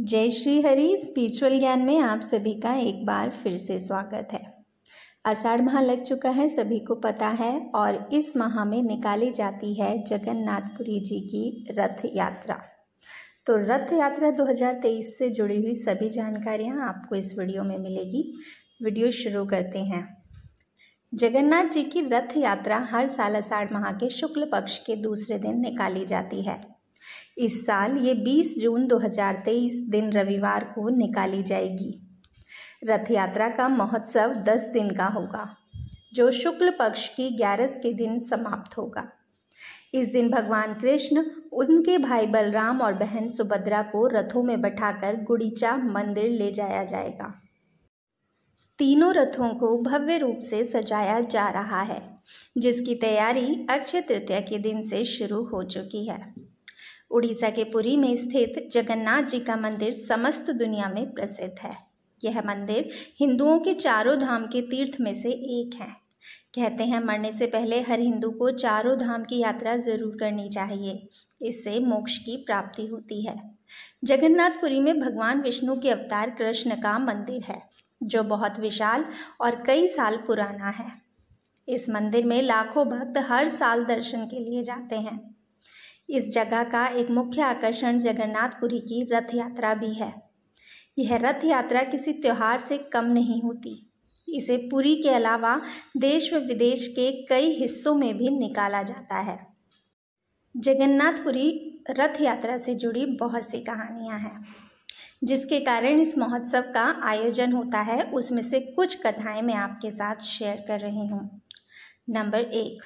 जय श्री हरि स्पिरिचुअल ज्ञान में आप सभी का एक बार फिर से स्वागत है आषाढ़ माह लग चुका है सभी को पता है और इस माह में निकाली जाती है जगन्नाथपुरी जी की रथ यात्रा तो रथ यात्रा 2023 से जुड़ी हुई सभी जानकारियां आपको इस वीडियो में मिलेगी वीडियो शुरू करते हैं जगन्नाथ जी की रथ यात्रा हर साल आषाढ़ माह के शुक्ल पक्ष के दूसरे दिन निकाली जाती है इस साल ये 20 जून 2023 दिन रविवार को निकाली जाएगी रथ यात्रा का महोत्सव 10 दिन का होगा जो शुक्ल पक्ष की ग्यारस के दिन समाप्त होगा इस दिन भगवान कृष्ण उनके भाई बलराम और बहन सुभद्रा को रथों में बैठाकर गुड़ीचा मंदिर ले जाया जाएगा तीनों रथों को भव्य रूप से सजाया जा रहा है जिसकी तैयारी अक्षय तृतीया के दिन से शुरू हो चुकी है उड़ीसा के पुरी में स्थित जगन्नाथ जी का मंदिर समस्त दुनिया में प्रसिद्ध है यह मंदिर हिंदुओं के चारों धाम के तीर्थ में से एक है कहते हैं मरने से पहले हर हिंदू को चारों धाम की यात्रा जरूर करनी चाहिए इससे मोक्ष की प्राप्ति होती है जगन्नाथपुरी में भगवान विष्णु के अवतार कृष्ण का मंदिर है जो बहुत विशाल और कई साल पुराना है इस मंदिर में लाखों भक्त हर साल दर्शन के लिए जाते हैं इस जगह का एक मुख्य आकर्षण जगन्नाथपुरी की रथ यात्रा भी है यह रथ यात्रा किसी त्यौहार से कम नहीं होती इसे पुरी के अलावा देश व विदेश के कई हिस्सों में भी निकाला जाता है जगन्नाथपुरी रथ यात्रा से जुड़ी बहुत सी कहानियां हैं जिसके कारण इस महोत्सव का आयोजन होता है उसमें से कुछ कथाएं मैं आपके साथ शेयर कर रही हूँ नंबर एक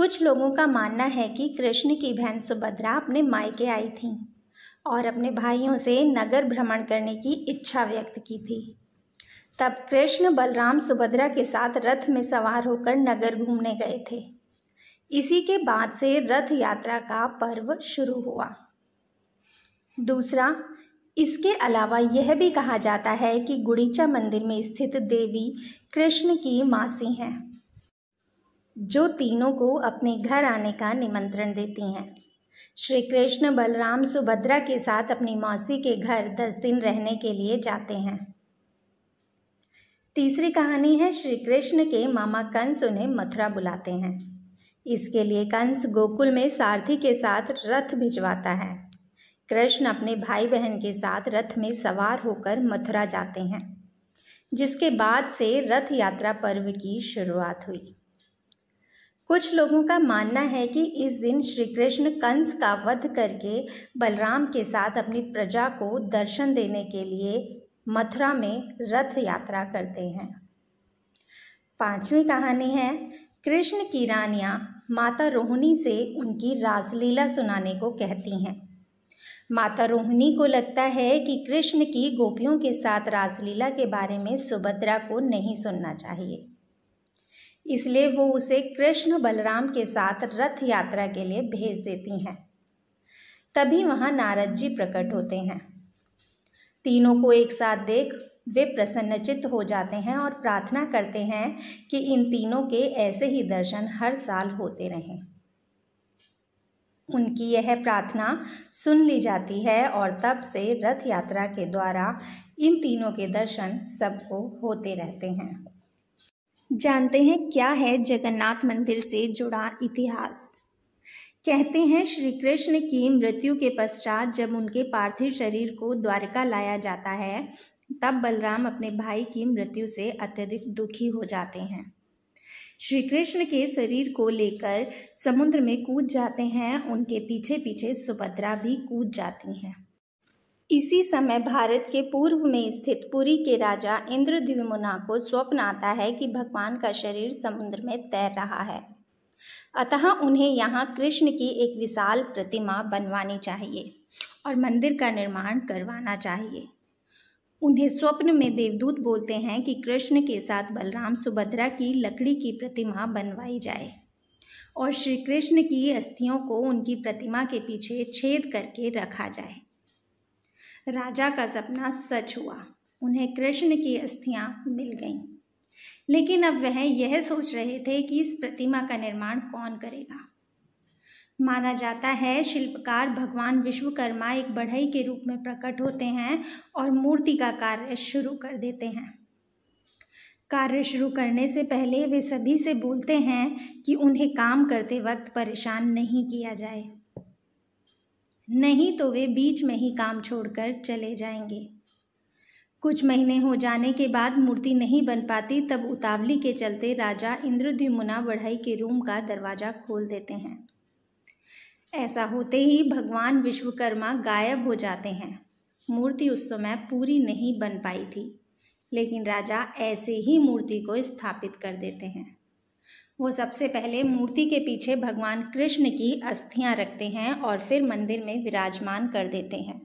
कुछ लोगों का मानना है कि कृष्ण की बहन सुभद्रा अपने मायके आई थी और अपने भाइयों से नगर भ्रमण करने की इच्छा व्यक्त की थी तब कृष्ण बलराम सुभद्रा के साथ रथ में सवार होकर नगर घूमने गए थे इसी के बाद से रथ यात्रा का पर्व शुरू हुआ दूसरा इसके अलावा यह भी कहा जाता है कि गुड़ीचा मंदिर में स्थित देवी कृष्ण की मासी हैं जो तीनों को अपने घर आने का निमंत्रण देती हैं श्री कृष्ण बलराम सुभद्रा के साथ अपनी मौसी के घर दस दिन रहने के लिए जाते हैं तीसरी कहानी है श्री कृष्ण के मामा कंस उन्हें मथुरा बुलाते हैं इसके लिए कंस गोकुल में सारथी के साथ रथ भिजवाता है कृष्ण अपने भाई बहन के साथ रथ में सवार होकर मथुरा जाते हैं जिसके बाद से रथ यात्रा पर्व की शुरुआत हुई कुछ लोगों का मानना है कि इस दिन श्री कृष्ण कंस का वध करके बलराम के साथ अपनी प्रजा को दर्शन देने के लिए मथुरा में रथ यात्रा करते हैं पांचवी कहानी है कृष्ण की रानियाँ माता रोहिणी से उनकी रासलीला सुनाने को कहती हैं माता रोहिणी को लगता है कि कृष्ण की गोपियों के साथ रासलीला के बारे में सुभद्रा को नहीं सुनना चाहिए इसलिए वो उसे कृष्ण बलराम के साथ रथ यात्रा के लिए भेज देती हैं तभी वहाँ नारद जी प्रकट होते हैं तीनों को एक साथ देख वे प्रसन्नचित हो जाते हैं और प्रार्थना करते हैं कि इन तीनों के ऐसे ही दर्शन हर साल होते रहें उनकी यह प्रार्थना सुन ली जाती है और तब से रथ यात्रा के द्वारा इन तीनों के दर्शन सबको होते रहते हैं जानते हैं क्या है जगन्नाथ मंदिर से जुड़ा इतिहास कहते हैं श्री कृष्ण की मृत्यु के पश्चात जब उनके पार्थिव शरीर को द्वारका लाया जाता है तब बलराम अपने भाई की मृत्यु से अत्यधिक दुखी हो जाते हैं श्री कृष्ण के शरीर को लेकर समुद्र में कूद जाते हैं उनके पीछे पीछे सुभद्रा भी कूद जाती हैं इसी समय भारत के पूर्व में स्थित पुरी के राजा इंद्रद्युम्ना को स्वप्न आता है कि भगवान का शरीर समुद्र में तैर रहा है अतः उन्हें यहाँ कृष्ण की एक विशाल प्रतिमा बनवानी चाहिए और मंदिर का निर्माण करवाना चाहिए उन्हें स्वप्न में देवदूत बोलते हैं कि कृष्ण के साथ बलराम सुभद्रा की लकड़ी की प्रतिमा बनवाई जाए और श्री कृष्ण की अस्थियों को उनकी प्रतिमा के पीछे छेद करके रखा जाए राजा का सपना सच हुआ उन्हें कृष्ण की अस्थियां मिल गईं लेकिन अब वह यह सोच रहे थे कि इस प्रतिमा का निर्माण कौन करेगा माना जाता है शिल्पकार भगवान विश्वकर्मा एक बढ़ई के रूप में प्रकट होते हैं और मूर्ति का कार्य शुरू कर देते हैं कार्य शुरू करने से पहले वे सभी से बोलते हैं कि उन्हें काम करते वक्त परेशान नहीं किया जाए नहीं तो वे बीच में ही काम छोड़कर चले जाएंगे कुछ महीने हो जाने के बाद मूर्ति नहीं बन पाती तब उतावली के चलते राजा इंद्रद्युमुना बढ़ई के रूम का दरवाज़ा खोल देते हैं ऐसा होते ही भगवान विश्वकर्मा गायब हो जाते हैं मूर्ति उस समय पूरी नहीं बन पाई थी लेकिन राजा ऐसे ही मूर्ति को स्थापित कर देते हैं वो सबसे पहले मूर्ति के पीछे भगवान कृष्ण की अस्थियां रखते हैं और फिर मंदिर में विराजमान कर देते हैं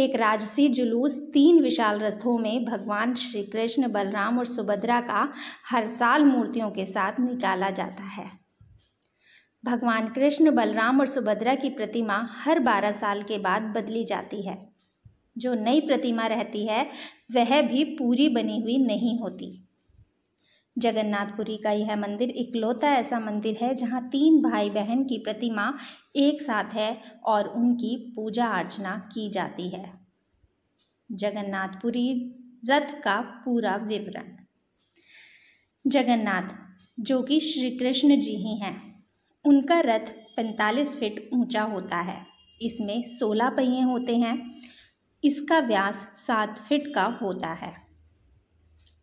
एक राजसी जुलूस तीन विशाल रथों में भगवान श्री कृष्ण बलराम और सुभद्रा का हर साल मूर्तियों के साथ निकाला जाता है भगवान कृष्ण बलराम और सुभद्रा की प्रतिमा हर बारह साल के बाद बदली जाती है जो नई प्रतिमा रहती है वह भी पूरी बनी हुई नहीं होती जगन्नाथपुरी का यह मंदिर इकलौता ऐसा मंदिर है जहाँ तीन भाई बहन की प्रतिमा एक साथ है और उनकी पूजा अर्चना की जाती है जगन्नाथपुरी रथ का पूरा विवरण जगन्नाथ जो कि श्री कृष्ण जी ही हैं उनका रथ 45 फीट ऊंचा होता है इसमें 16 पहिए होते हैं इसका व्यास सात फीट का होता है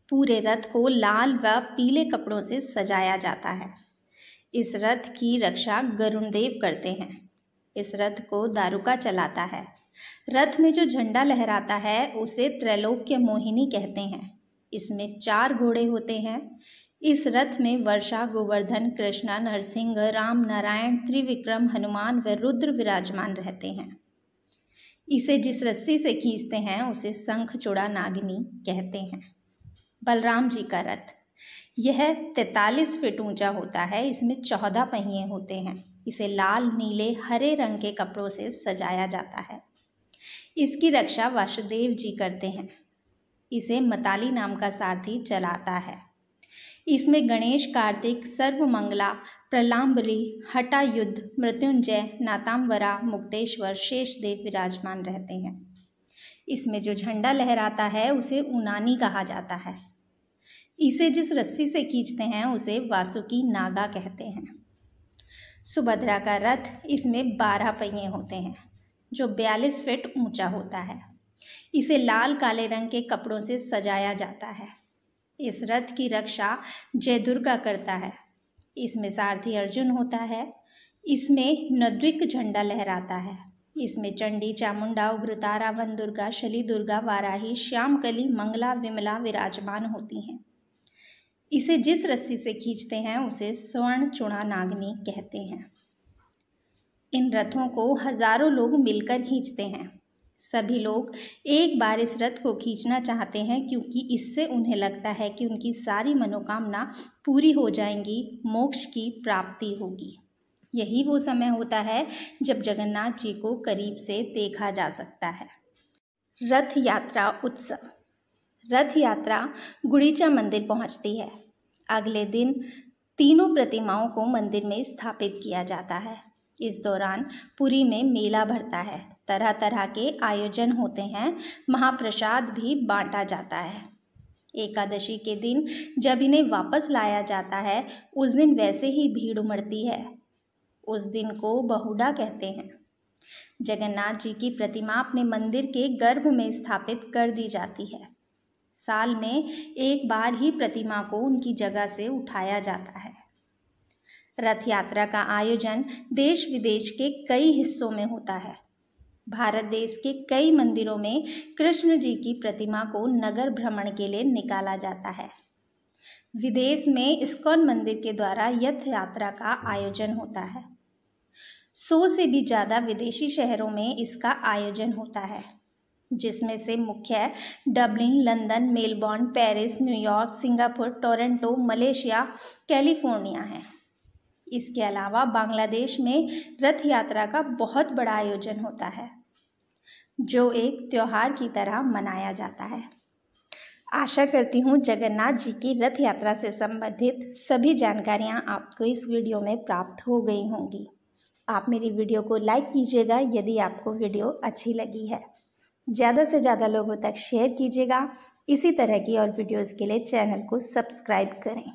पूरे रथ को लाल व पीले कपड़ों से सजाया जाता है इस रथ की रक्षा गरुण देव करते हैं इस रथ को दारुका चलाता है रथ में जो झंडा लहराता है उसे त्रैलोक्य मोहिनी कहते हैं इसमें चार घोड़े होते हैं इस रथ में वर्षा गोवर्धन कृष्णा नरसिंह राम नारायण त्रिविक्रम हनुमान व रुद्र विराजमान रहते हैं इसे जिस रस्सी से खींचते हैं उसे शंख चूड़ा नागिनी कहते हैं बलराम जी का रथ यह तैतालीस फीट ऊंचा होता है इसमें चौदह पहिए होते हैं इसे लाल नीले हरे रंग के कपड़ों से सजाया जाता है इसकी रक्षा वासुदेव जी करते हैं इसे मताली नाम का सारथी चलाता है इसमें गणेश कार्तिक सर्वमंगला प्रलाम्बरी हटा युद्ध मृत्युंजय नाताम्बरा मुक्तेश्वर शेषदेव विराजमान रहते हैं इसमें जो झंडा लहराता है उसे उनानी कहा जाता है इसे जिस रस्सी से खींचते हैं उसे वासुकी नागा कहते हैं सुभद्रा का रथ इसमें बारह पहिए होते हैं जो बयालीस फीट ऊंचा होता है इसे लाल काले रंग के कपड़ों से सजाया जाता है इस रथ की रक्षा जय दुर्गा करता है इसमें सारथी अर्जुन होता है इसमें नद्विक झंडा लहराता है इसमें चंडी चामुंडा उग्रतारा वन दुर्गा शली दुर्गा वाराही श्यामकली मंगला विमला विराजमान होती हैं इसे जिस रस्सी से खींचते हैं उसे स्वर्ण चुड़ा नागनी कहते हैं इन रथों को हजारों लोग मिलकर खींचते हैं सभी लोग एक बार इस रथ को खींचना चाहते हैं क्योंकि इससे उन्हें लगता है कि उनकी सारी मनोकामना पूरी हो जाएंगी मोक्ष की प्राप्ति होगी यही वो समय होता है जब जगन्नाथ जी को करीब से देखा जा सकता है रथ यात्रा उत्सव रथ यात्रा गुड़ीचा मंदिर पहुंचती है अगले दिन तीनों प्रतिमाओं को मंदिर में स्थापित किया जाता है इस दौरान पुरी में मेला भरता है तरह तरह के आयोजन होते हैं महाप्रसाद भी बांटा जाता है एकादशी के दिन जब इन्हें वापस लाया जाता है उस दिन वैसे ही भीड़ उमड़ती है उस दिन को बहुडा कहते हैं जगन्नाथ जी की प्रतिमा अपने मंदिर के गर्भ में स्थापित कर दी जाती है साल में एक बार ही प्रतिमा को उनकी जगह से उठाया जाता है रथ यात्रा का आयोजन देश विदेश के कई हिस्सों में होता है भारत देश के कई मंदिरों में कृष्ण जी की प्रतिमा को नगर भ्रमण के लिए निकाला जाता है विदेश में इस्कॉन मंदिर के द्वारा रथ यात्रा का आयोजन होता है सौ से भी ज़्यादा विदेशी शहरों में इसका आयोजन होता है जिसमें से मुख्य Dublin London Melbourne Paris New York Singapore Toronto Malaysia California है इसके अलावा बांग्लादेश में रथ यात्रा का बहुत बड़ा आयोजन होता है जो एक त्यौहार की तरह मनाया जाता है आशा करती हूँ जगन्नाथ जी की रथ यात्रा से संबंधित सभी जानकारियाँ आपको इस वीडियो में प्राप्त हो गई होंगी आप मेरी वीडियो को लाइक कीजिएगा यदि आपको वीडियो अच्छी लगी है ज़्यादा से ज़्यादा लोगों तक शेयर कीजिएगा इसी तरह की और वीडियोज़ के लिए चैनल को सब्सक्राइब करें